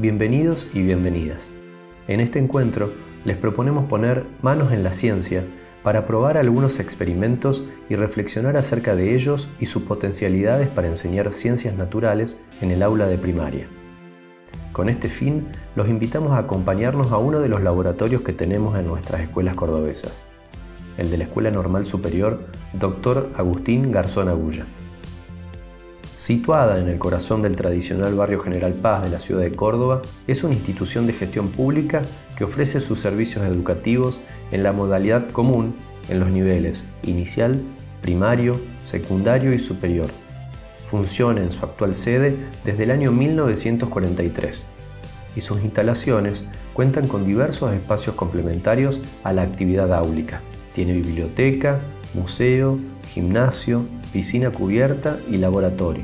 Bienvenidos y bienvenidas. En este encuentro les proponemos poner manos en la ciencia para probar algunos experimentos y reflexionar acerca de ellos y sus potencialidades para enseñar ciencias naturales en el aula de primaria. Con este fin, los invitamos a acompañarnos a uno de los laboratorios que tenemos en nuestras escuelas cordobesas, el de la Escuela Normal Superior Dr. Agustín Garzón Agulla. Situada en el corazón del tradicional barrio General Paz de la ciudad de Córdoba, es una institución de gestión pública que ofrece sus servicios educativos en la modalidad común en los niveles inicial, primario, secundario y superior. Funciona en su actual sede desde el año 1943 y sus instalaciones cuentan con diversos espacios complementarios a la actividad áulica. Tiene biblioteca, museo, gimnasio, piscina cubierta y laboratorio.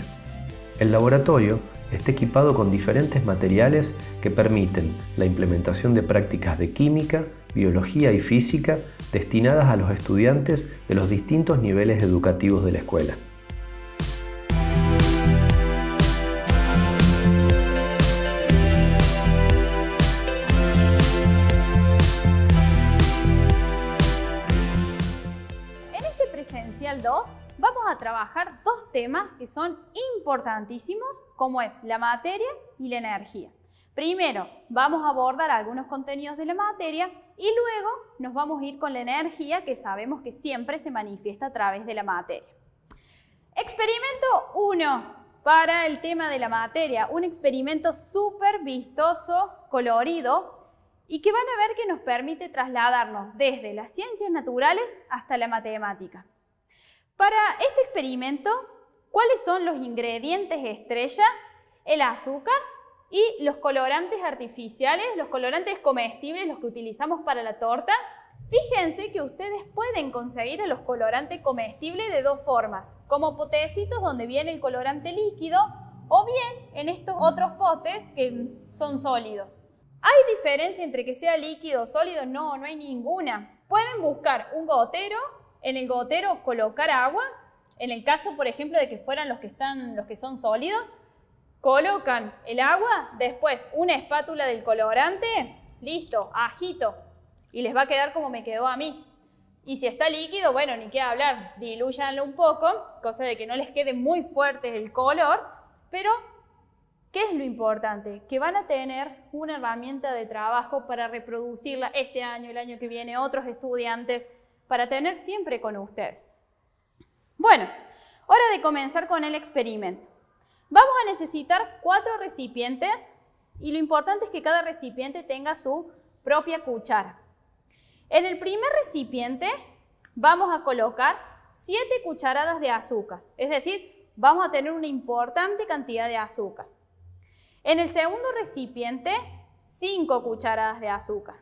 El laboratorio está equipado con diferentes materiales que permiten la implementación de prácticas de química, biología y física destinadas a los estudiantes de los distintos niveles educativos de la escuela. trabajar dos temas que son importantísimos, como es la materia y la energía. Primero, vamos a abordar algunos contenidos de la materia y luego nos vamos a ir con la energía que sabemos que siempre se manifiesta a través de la materia. Experimento 1 para el tema de la materia, un experimento súper vistoso, colorido, y que van a ver que nos permite trasladarnos desde las ciencias naturales hasta la matemática. Para este experimento, ¿cuáles son los ingredientes estrella? El azúcar y los colorantes artificiales, los colorantes comestibles, los que utilizamos para la torta. Fíjense que ustedes pueden conseguir los colorantes comestibles de dos formas, como potecitos donde viene el colorante líquido o bien en estos otros potes que son sólidos. ¿Hay diferencia entre que sea líquido o sólido? No, no hay ninguna. Pueden buscar un gotero en el gotero colocar agua. En el caso, por ejemplo, de que fueran los que, están, los que son sólidos, colocan el agua, después una espátula del colorante, listo, ajito, y les va a quedar como me quedó a mí. Y si está líquido, bueno, ni qué hablar, dilúyanlo un poco, cosa de que no les quede muy fuerte el color, pero ¿qué es lo importante? Que van a tener una herramienta de trabajo para reproducirla este año, el año que viene, otros estudiantes, para tener siempre con ustedes. Bueno, hora de comenzar con el experimento. Vamos a necesitar cuatro recipientes y lo importante es que cada recipiente tenga su propia cuchara. En el primer recipiente vamos a colocar siete cucharadas de azúcar, es decir, vamos a tener una importante cantidad de azúcar. En el segundo recipiente, cinco cucharadas de azúcar.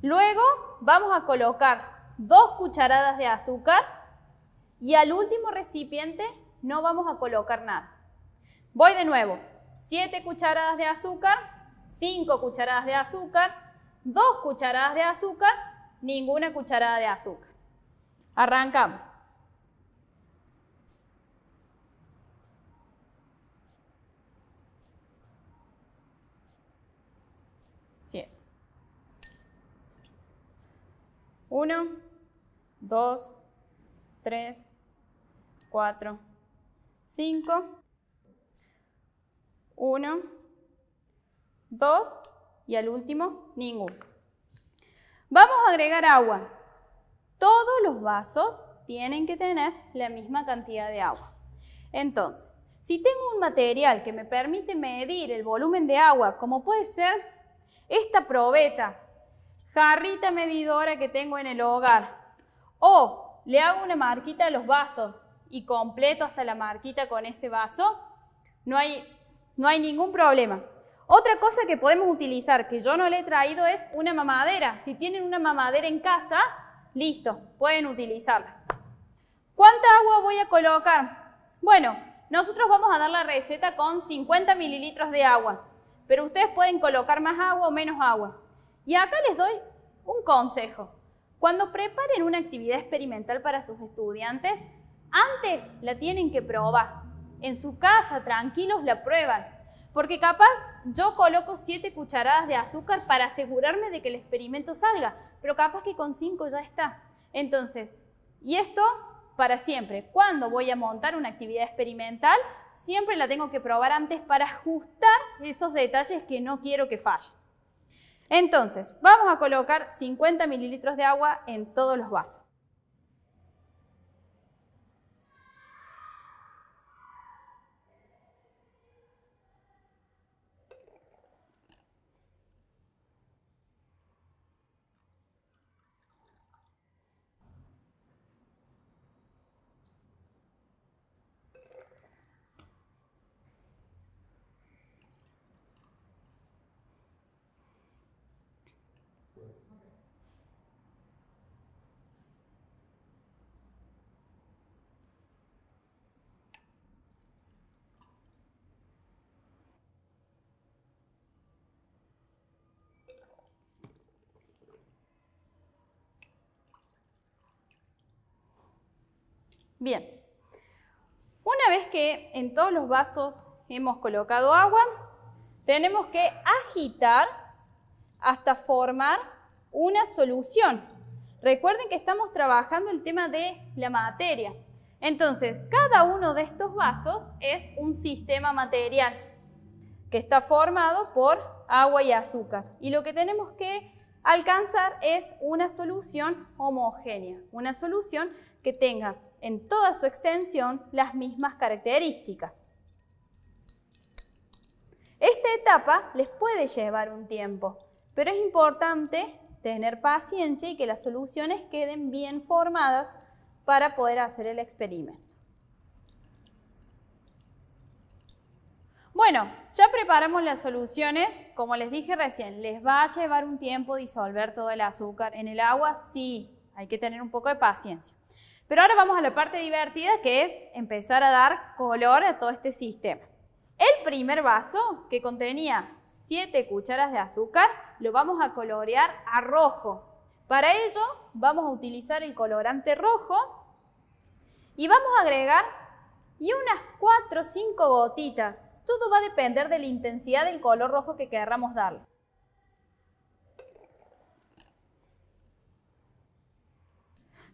Luego vamos a colocar dos cucharadas de azúcar y al último recipiente no vamos a colocar nada. Voy de nuevo, 7 cucharadas de azúcar, 5 cucharadas de azúcar, 2 cucharadas de azúcar, ninguna cucharada de azúcar. Arrancamos. Siete. Uno. 2, 3, 4, 5, 1, 2 y al último ninguno. Vamos a agregar agua. Todos los vasos tienen que tener la misma cantidad de agua. Entonces, si tengo un material que me permite medir el volumen de agua, como puede ser esta probeta, jarrita medidora que tengo en el hogar, o le hago una marquita a los vasos y completo hasta la marquita con ese vaso, no hay, no hay ningún problema. Otra cosa que podemos utilizar, que yo no le he traído, es una mamadera. Si tienen una mamadera en casa, listo, pueden utilizarla. ¿Cuánta agua voy a colocar? Bueno, nosotros vamos a dar la receta con 50 mililitros de agua, pero ustedes pueden colocar más agua o menos agua. Y acá les doy un consejo. Cuando preparen una actividad experimental para sus estudiantes, antes la tienen que probar. En su casa, tranquilos, la prueban. Porque capaz yo coloco 7 cucharadas de azúcar para asegurarme de que el experimento salga, pero capaz que con 5 ya está. Entonces, y esto para siempre. Cuando voy a montar una actividad experimental, siempre la tengo que probar antes para ajustar esos detalles que no quiero que fallen. Entonces, vamos a colocar 50 mililitros de agua en todos los vasos. Bien, una vez que en todos los vasos hemos colocado agua, tenemos que agitar hasta formar una solución. Recuerden que estamos trabajando el tema de la materia. Entonces, cada uno de estos vasos es un sistema material que está formado por agua y azúcar. Y lo que tenemos que alcanzar es una solución homogénea, una solución que tenga en toda su extensión las mismas características. Esta etapa les puede llevar un tiempo, pero es importante tener paciencia y que las soluciones queden bien formadas para poder hacer el experimento. Bueno, ya preparamos las soluciones. Como les dije recién, ¿les va a llevar un tiempo disolver todo el azúcar en el agua? Sí, hay que tener un poco de paciencia. Pero ahora vamos a la parte divertida que es empezar a dar color a todo este sistema. El primer vaso, que contenía 7 cucharas de azúcar, lo vamos a colorear a rojo. Para ello vamos a utilizar el colorante rojo y vamos a agregar unas 4 o 5 gotitas. Todo va a depender de la intensidad del color rojo que querramos darle.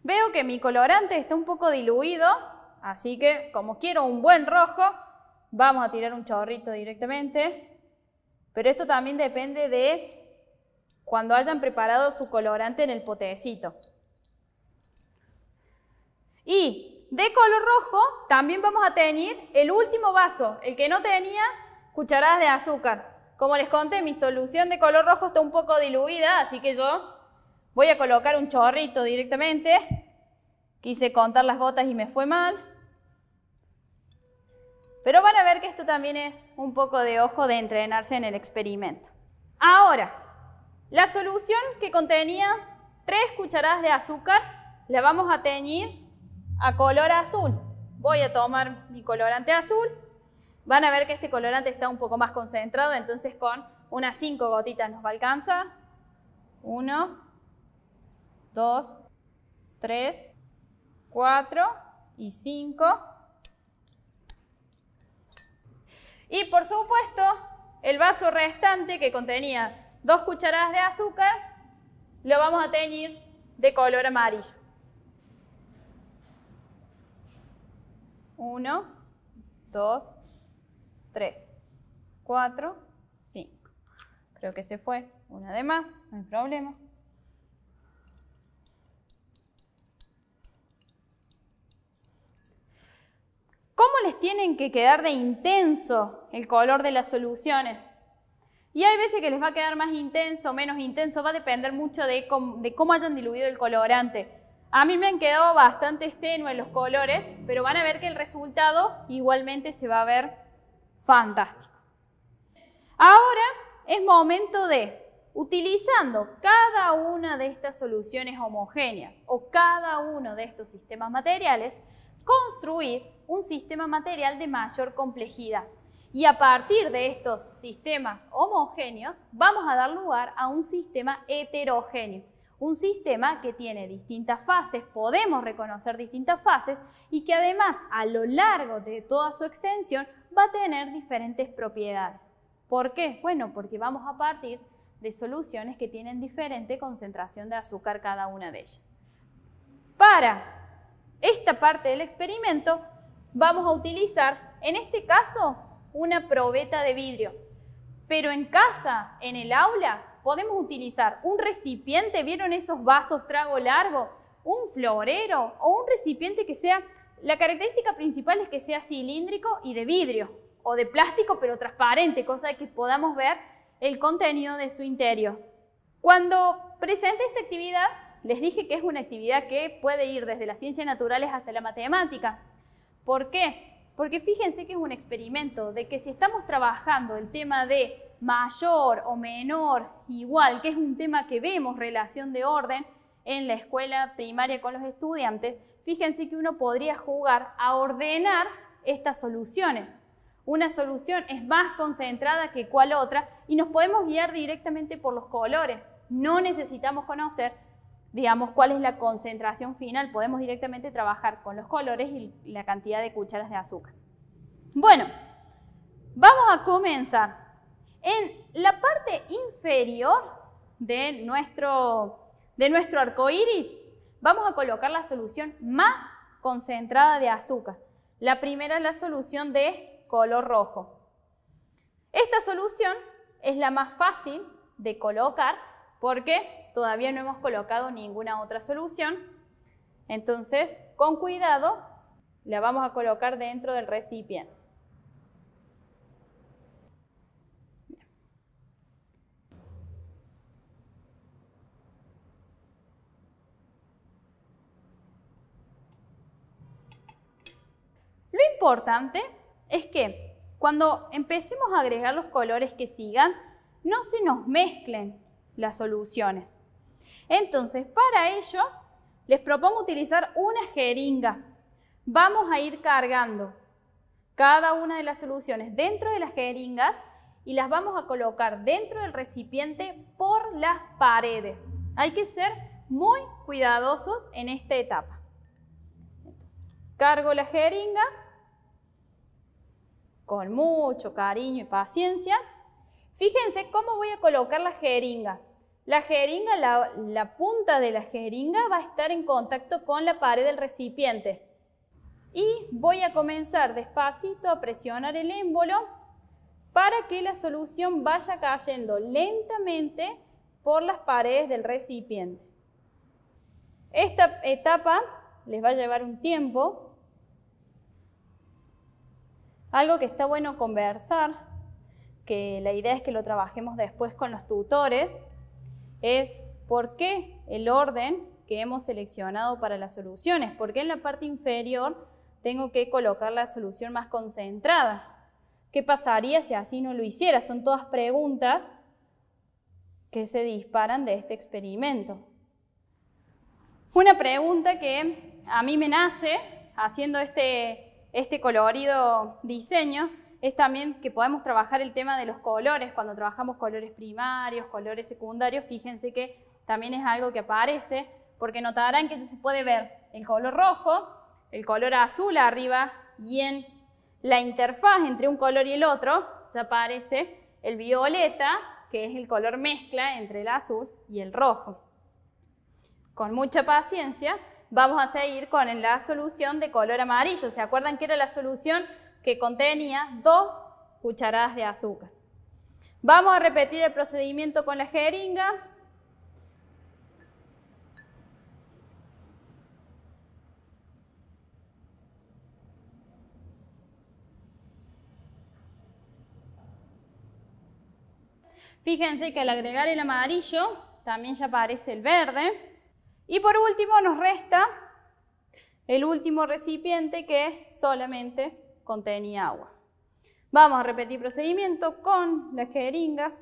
Veo que mi colorante está un poco diluido, así que como quiero un buen rojo, vamos a tirar un chorrito directamente. Pero esto también depende de cuando hayan preparado su colorante en el potecito. Y de color rojo también vamos a teñir el último vaso, el que no tenía cucharadas de azúcar. Como les conté, mi solución de color rojo está un poco diluida, así que yo Voy a colocar un chorrito directamente. Quise contar las gotas y me fue mal. Pero van a ver que esto también es un poco de ojo de entrenarse en el experimento. Ahora, la solución que contenía 3 cucharadas de azúcar la vamos a teñir a color azul. Voy a tomar mi colorante azul. Van a ver que este colorante está un poco más concentrado, entonces con unas 5 gotitas nos va a alcanzar. 1, 2, 3, 4 y 5. Y por supuesto, el vaso restante que contenía dos cucharadas de azúcar, lo vamos a teñir de color amarillo. 1, 2, 3, 4, 5. Creo que se fue una de más, no hay problema. ¿Cómo les tienen que quedar de intenso el color de las soluciones? Y hay veces que les va a quedar más intenso, o menos intenso, va a depender mucho de cómo, hayan diluido el colorante. A mí me han quedado bastante en los colores, pero van a ver que el resultado igualmente se va a ver fantástico. Ahora es momento de, utilizando cada una de estas soluciones homogéneas o cada uno de estos sistemas materiales, construir un sistema material de mayor complejidad. Y a partir de estos sistemas homogéneos vamos a dar lugar a un sistema heterogéneo, un sistema que tiene distintas fases, podemos reconocer distintas fases y que además a lo largo de toda su extensión va a tener diferentes propiedades. ¿Por qué? Bueno, porque vamos a partir de soluciones que tienen diferente concentración de azúcar cada una de ellas. Para esta parte del experimento vamos a utilizar, en este caso, una probeta de vidrio. Pero en casa, en el aula, podemos utilizar un recipiente, ¿vieron esos vasos trago largo? Un florero o un recipiente que sea, la característica principal es que sea cilíndrico y de vidrio, o de plástico pero transparente, cosa de que podamos ver el contenido de su interior. Cuando presente esta actividad, les dije que es una actividad que puede ir desde las ciencias naturales hasta la matemática. ¿Por qué? Porque fíjense que es un experimento de que si estamos trabajando el tema de mayor o menor, igual, que es un tema que vemos relación de orden en la escuela primaria con los estudiantes, fíjense que uno podría jugar a ordenar estas soluciones. Una solución es más concentrada que cual otra y nos podemos guiar directamente por los colores. No necesitamos conocer digamos, cuál es la concentración final. Podemos directamente trabajar con los colores y la cantidad de cucharas de azúcar. Bueno, vamos a comenzar. En la parte inferior de nuestro, de nuestro arco iris, vamos a colocar la solución más concentrada de azúcar. La primera es la solución de color rojo. Esta solución es la más fácil de colocar porque todavía no hemos colocado ninguna otra solución. Entonces, con cuidado, la vamos a colocar dentro del recipiente. Lo importante es que cuando empecemos a agregar los colores que sigan, no se nos mezclen las soluciones. Entonces, para ello, les propongo utilizar una jeringa. Vamos a ir cargando cada una de las soluciones dentro de las jeringas y las vamos a colocar dentro del recipiente por las paredes. Hay que ser muy cuidadosos en esta etapa. cargo la jeringa con mucho cariño y paciencia. Fíjense cómo voy a colocar la jeringa. La jeringa, la, punta de la jeringa va a estar en contacto con la pared del recipiente. Y voy a comenzar despacito a presionar el émbolo para que la solución vaya cayendo lentamente por las paredes del recipiente. Esta etapa les va a llevar un tiempo. Algo que está bueno conversar, que la idea es que lo trabajemos después con los tutores, es por qué el orden que hemos seleccionado para las soluciones, ¿Por qué en la parte inferior tengo que colocar la solución más concentrada. ¿Qué pasaría si así no lo hiciera? Son todas preguntas que se disparan de este experimento. Una pregunta que a mí me nace haciendo este, este colorido diseño es también que podemos trabajar el tema de los colores. Cuando trabajamos colores primarios, colores secundarios, fíjense que también es algo que aparece, porque notarán que se puede ver el color rojo, el color azul arriba y en la interfaz entre un color y el otro se aparece el violeta, que es el color mezcla entre el azul y el rojo. Con mucha paciencia vamos a seguir con la solución de color amarillo. ¿Se acuerdan que era la solución que contenía dos cucharadas de azúcar. Vamos a repetir el procedimiento con la jeringa. Fíjense que al agregar el amarillo también ya aparece el verde. Y por último nos resta el último recipiente que es solamente contenía agua. Vamos a repetir procedimiento con la jeringa.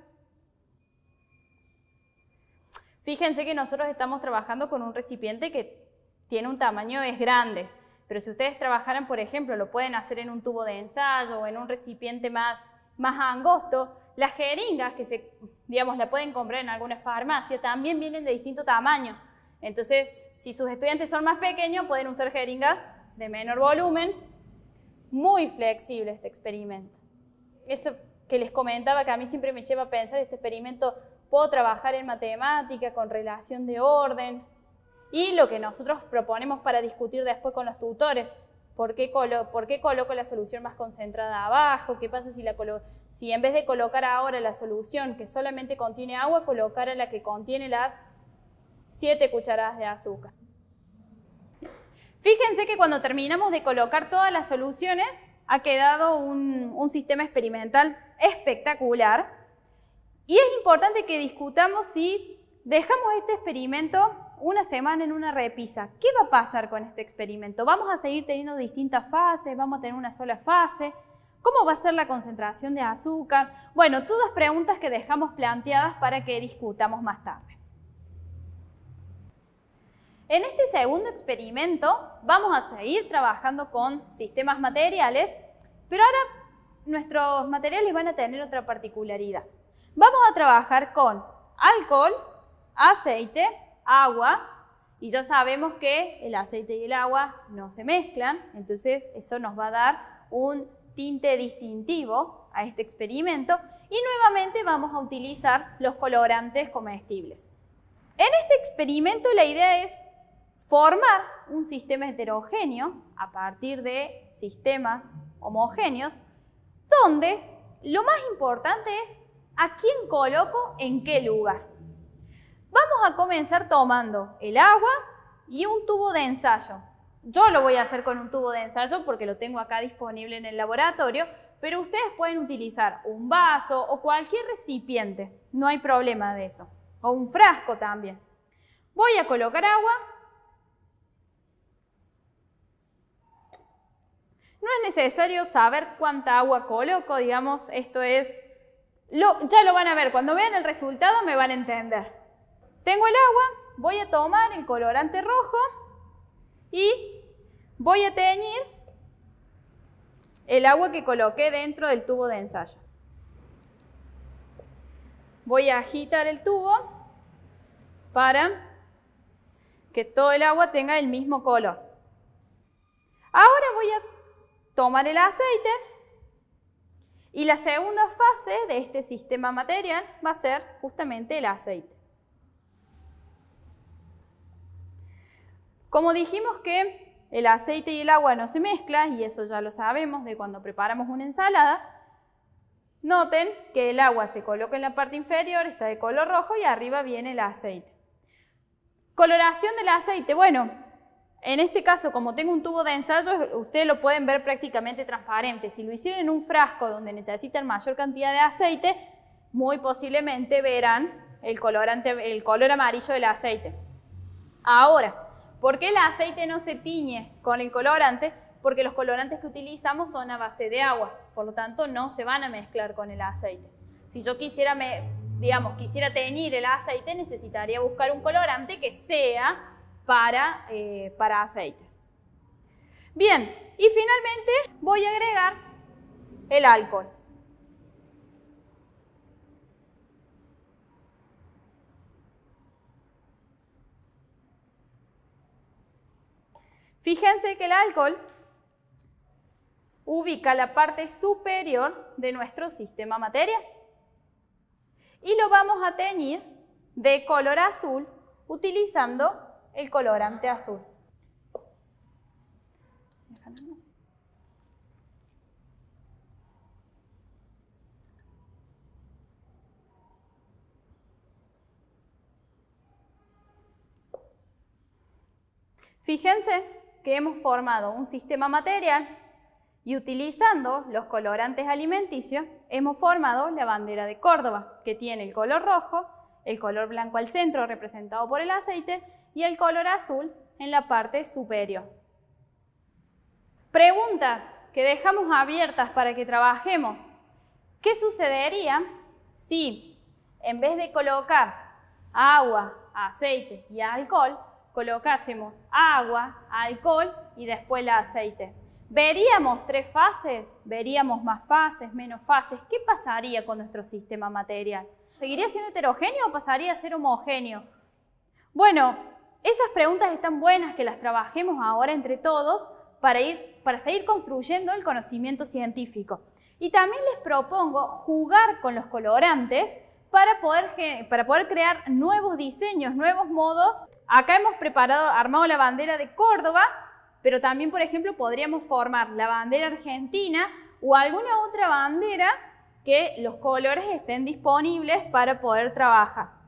Fíjense que nosotros estamos trabajando con un recipiente que tiene un tamaño, es grande, pero si ustedes trabajaran, por ejemplo, lo pueden hacer en un tubo de ensayo o en un recipiente más, más angosto, las jeringas que se, digamos, la pueden comprar en alguna farmacia también vienen de distinto tamaño. Entonces, si sus estudiantes son más pequeños, pueden usar jeringas de menor volumen muy flexible este experimento. Eso que les comentaba que a mí siempre me lleva a pensar este experimento, puedo trabajar en matemática, con relación de orden, y lo que nosotros proponemos para discutir después con los tutores, ¿por qué, colo por qué coloco la solución más concentrada abajo? ¿Qué pasa si, la si en vez de colocar ahora la solución que solamente contiene agua, a la que contiene las siete cucharadas de azúcar? Fíjense que cuando terminamos de colocar todas las soluciones, ha quedado un, sistema experimental espectacular. Y es importante que discutamos si dejamos este experimento una semana en una repisa. ¿Qué va a pasar con este experimento? ¿Vamos a seguir teniendo distintas fases? ¿Vamos a tener una sola fase? ¿Cómo va a ser la concentración de azúcar? Bueno, todas preguntas que dejamos planteadas para que discutamos más tarde. En este segundo experimento vamos a seguir trabajando con sistemas materiales, pero ahora nuestros materiales van a tener otra particularidad. Vamos a trabajar con alcohol, aceite, agua, y ya sabemos que el aceite y el agua no se mezclan, entonces eso nos va a dar un tinte distintivo a este experimento y nuevamente vamos a utilizar los colorantes comestibles. En este experimento la idea es formar un sistema heterogéneo a partir de sistemas homogéneos, donde lo más importante es a quién coloco en qué lugar. Vamos a comenzar tomando el agua y un tubo de ensayo. Yo lo voy a hacer con un tubo de ensayo porque lo tengo acá disponible en el laboratorio, pero ustedes pueden utilizar un vaso o cualquier recipiente, no hay problema de eso, o un frasco también. Voy a colocar agua No es necesario saber cuánta agua coloco, digamos, esto es, ya lo van a ver, cuando vean el resultado me van a entender. Tengo el agua, voy a tomar el colorante rojo y voy a teñir el agua que coloqué dentro del tubo de ensayo. Voy a agitar el tubo para que todo el agua tenga el mismo color. Ahora voy a toman el aceite y la segunda fase de este sistema material va a ser justamente el aceite. Como dijimos que el aceite y el agua no se mezclan, y eso ya lo sabemos de cuando preparamos una ensalada, noten que el agua se coloca en la parte inferior, está de color rojo y arriba viene el aceite. Coloración del aceite. Bueno, en este caso, como tengo un tubo de ensayo, ustedes lo pueden ver prácticamente transparente. Si lo hicieran en un frasco donde necesitan mayor cantidad de aceite, muy posiblemente verán el, el color amarillo del aceite. Ahora, ¿por qué el aceite no se tiñe con el colorante? Porque los colorantes que utilizamos son a base de agua, por lo tanto no se van a mezclar con el aceite. Si yo quisiera, digamos, quisiera teñir el aceite, necesitaría buscar un colorante que sea para, eh, para aceites. Bien, y finalmente voy a agregar el alcohol. Fíjense que el alcohol ubica la parte superior de nuestro sistema materia y lo vamos a teñir de color azul utilizando el colorante azul. Fíjense que hemos formado un sistema material y utilizando los colorantes alimenticios hemos formado la bandera de Córdoba, que tiene el color rojo, el color blanco al centro representado por el aceite y el color azul en la parte superior. Preguntas que dejamos abiertas para que trabajemos. ¿Qué sucedería si en vez de colocar agua, aceite y alcohol, colocásemos agua, alcohol y después el aceite? ¿Veríamos tres fases? ¿Veríamos más fases, menos fases? ¿Qué pasaría con nuestro sistema material? ¿Seguiría siendo heterogéneo o pasaría a ser homogéneo? Bueno, esas preguntas están buenas que las trabajemos ahora entre todos para, ir, para seguir construyendo el conocimiento científico. Y también les propongo jugar con los colorantes para poder, para poder crear nuevos diseños, nuevos modos. Acá hemos preparado, armado la bandera de Córdoba, pero también, por ejemplo, podríamos formar la bandera argentina o alguna otra bandera que los colores estén disponibles para poder trabajar.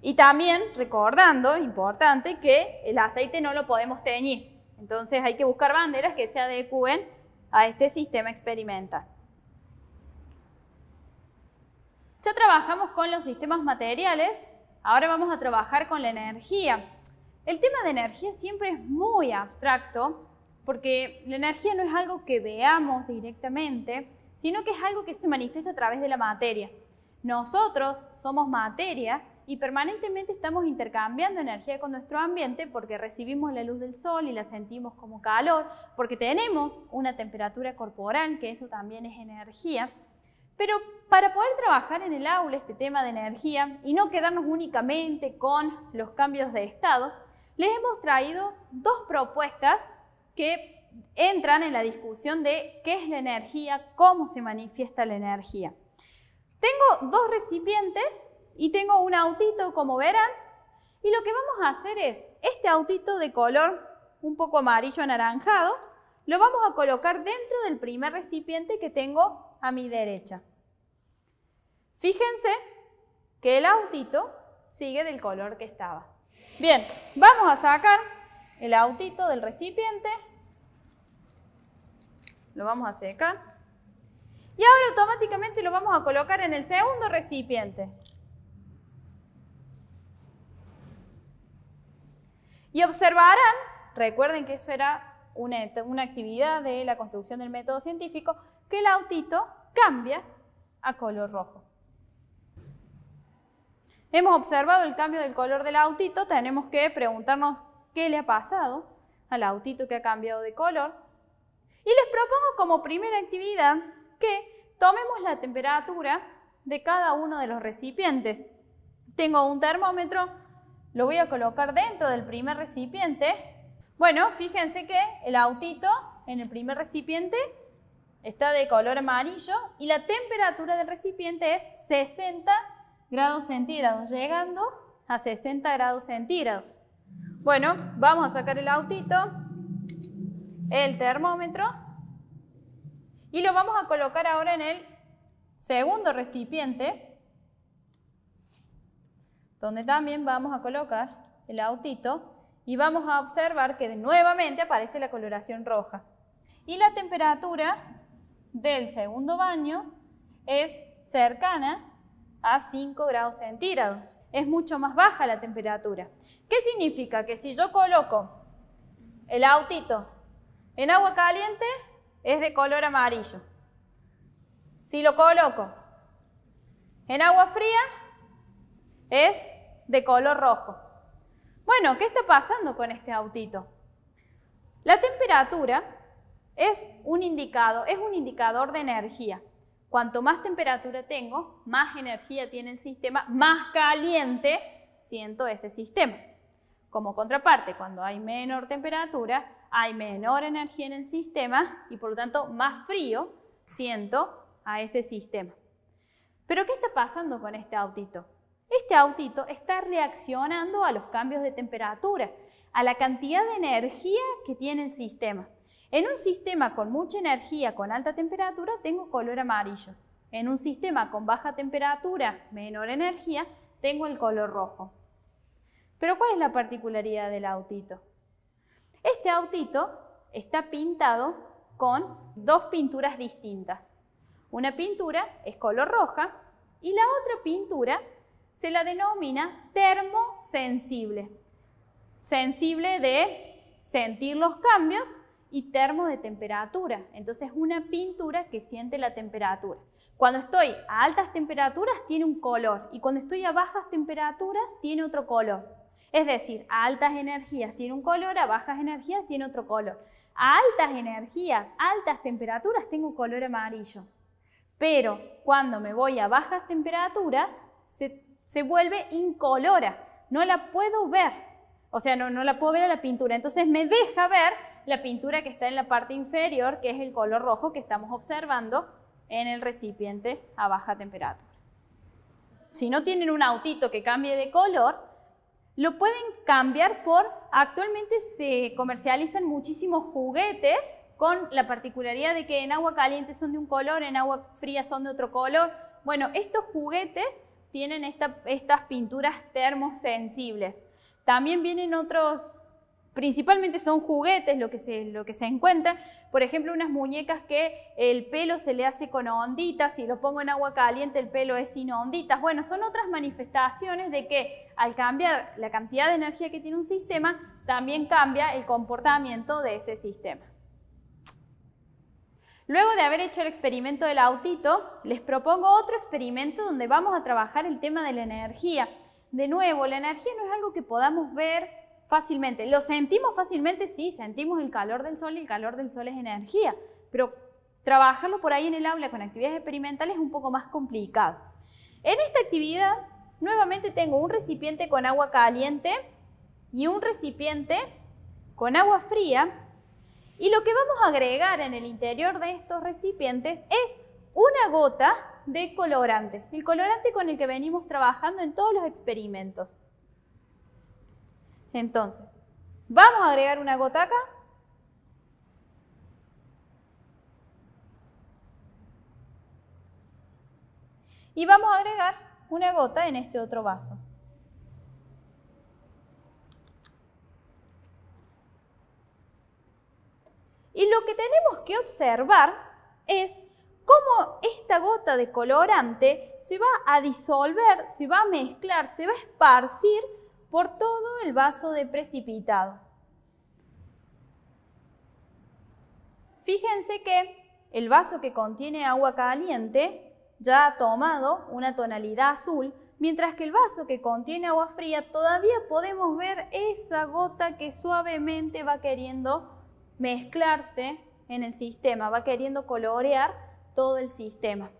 Y también recordando, importante, que el aceite no lo podemos teñir. Entonces hay que buscar banderas que se adecúen a este sistema experimental. Ya trabajamos con los sistemas materiales, ahora vamos a trabajar con la energía. El tema de energía siempre es muy abstracto porque la energía no es algo que veamos directamente, sino que es algo que se manifiesta a través de la materia. Nosotros somos materia y permanentemente estamos intercambiando energía con nuestro ambiente porque recibimos la luz del sol y la sentimos como calor, porque tenemos una temperatura corporal, que eso también es energía. Pero para poder trabajar en el aula este tema de energía y no quedarnos únicamente con los cambios de estado, les hemos traído dos propuestas que entran en la discusión de qué es la energía, cómo se manifiesta la energía. Tengo dos recipientes y tengo un autito, como verán. Y lo que vamos a hacer es, este autito de color un poco amarillo anaranjado, lo vamos a colocar dentro del primer recipiente que tengo a mi derecha. Fíjense que el autito sigue del color que estaba. Bien, vamos a sacar el autito del recipiente. Lo vamos a secar. Y ahora automáticamente lo vamos a colocar en el segundo recipiente. Y observarán, recuerden que eso era una, actividad de la construcción del método científico, que el autito cambia a color rojo. Hemos observado el cambio del color del autito, tenemos que preguntarnos qué le ha pasado al autito que ha cambiado de color. Y les propongo como primera actividad que tomemos la temperatura de cada uno de los recipientes. Tengo un termómetro lo voy a colocar dentro del primer recipiente. Bueno, fíjense que el autito en el primer recipiente está de color amarillo y la temperatura del recipiente es 60 grados centígrados, llegando a 60 grados centígrados. Bueno, vamos a sacar el autito, el termómetro y lo vamos a colocar ahora en el segundo recipiente donde también vamos a colocar el autito y vamos a observar que nuevamente aparece la coloración roja. Y la temperatura del segundo baño es cercana a 5 grados centígrados. Es mucho más baja la temperatura. ¿Qué significa? Que si yo coloco el autito en agua caliente, es de color amarillo. Si lo coloco en agua fría, es de color rojo. Bueno, ¿qué está pasando con este autito? La temperatura es un indicador, es un indicador de energía. Cuanto más temperatura tengo, más energía tiene el sistema, más caliente siento ese sistema. Como contraparte, cuando hay menor temperatura, hay menor energía en el sistema y por lo tanto más frío siento a ese sistema. Pero ¿qué está pasando con este autito? Este autito está reaccionando a los cambios de temperatura, a la cantidad de energía que tiene el sistema. En un sistema con mucha energía, con alta temperatura, tengo color amarillo. En un sistema con baja temperatura, menor energía, tengo el color rojo. Pero ¿cuál es la particularidad del autito? Este autito está pintado con dos pinturas distintas. Una pintura es color roja y la otra pintura se la denomina termosensible. Sensible de sentir los cambios y termo de temperatura. Entonces, una pintura que siente la temperatura. Cuando estoy a altas temperaturas tiene un color y cuando estoy a bajas temperaturas tiene otro color. Es decir, a altas energías tiene un color, a bajas energías tiene otro color. A altas energías, altas temperaturas tengo color amarillo. Pero cuando me voy a bajas temperaturas, se se vuelve incolora, no la puedo ver, o sea, no, no la puedo ver a la pintura, entonces me deja ver la pintura que está en la parte inferior, que es el color rojo que estamos observando en el recipiente a baja temperatura. Si no tienen un autito que cambie de color, lo pueden cambiar por, actualmente se comercializan muchísimos juguetes con la particularidad de que en agua caliente son de un color, en agua fría son de otro color. Bueno, estos juguetes tienen estas pinturas termosensibles. También vienen otros, principalmente son juguetes lo que se, lo que se encuentra Por ejemplo, unas muñecas que el pelo se le hace con onditas, si lo pongo en agua caliente el pelo es sin onditas. Bueno, son otras manifestaciones de que al cambiar la cantidad de energía que tiene un sistema, también cambia el comportamiento de ese sistema. Luego de haber hecho el experimento del autito, les propongo otro experimento donde vamos a trabajar el tema de la energía. De nuevo, la energía no es algo que podamos ver fácilmente. ¿Lo sentimos fácilmente? Sí, sentimos el calor del sol y el calor del sol es energía, pero trabajarlo por ahí en el aula con actividades experimentales es un poco más complicado. En esta actividad, nuevamente tengo un recipiente con agua caliente y un recipiente con agua fría y lo que vamos a agregar en el interior de estos recipientes es una gota de colorante, el colorante con el que venimos trabajando en todos los experimentos. Entonces, vamos a agregar una gota acá. Y vamos a agregar una gota en este otro vaso. Y lo que tenemos que observar es cómo esta gota de colorante se va a disolver, se va a mezclar, se va a esparcir por todo el vaso de precipitado. Fíjense que el vaso que contiene agua caliente ya ha tomado una tonalidad azul, mientras que el vaso que contiene agua fría todavía podemos ver esa gota que suavemente va queriendo mezclarse en el sistema, va queriendo colorear todo el sistema.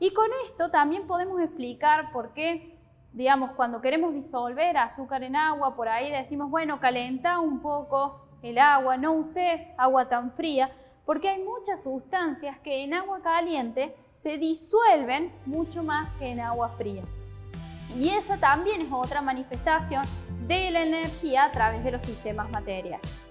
Y con esto también podemos explicar por qué, digamos, cuando queremos disolver azúcar en agua, por ahí decimos, bueno, calenta un poco el agua, no uses agua tan fría, porque hay muchas sustancias que en agua caliente se disuelven mucho más que en agua fría. Y esa también es otra manifestación de la energía a través de los sistemas materiales.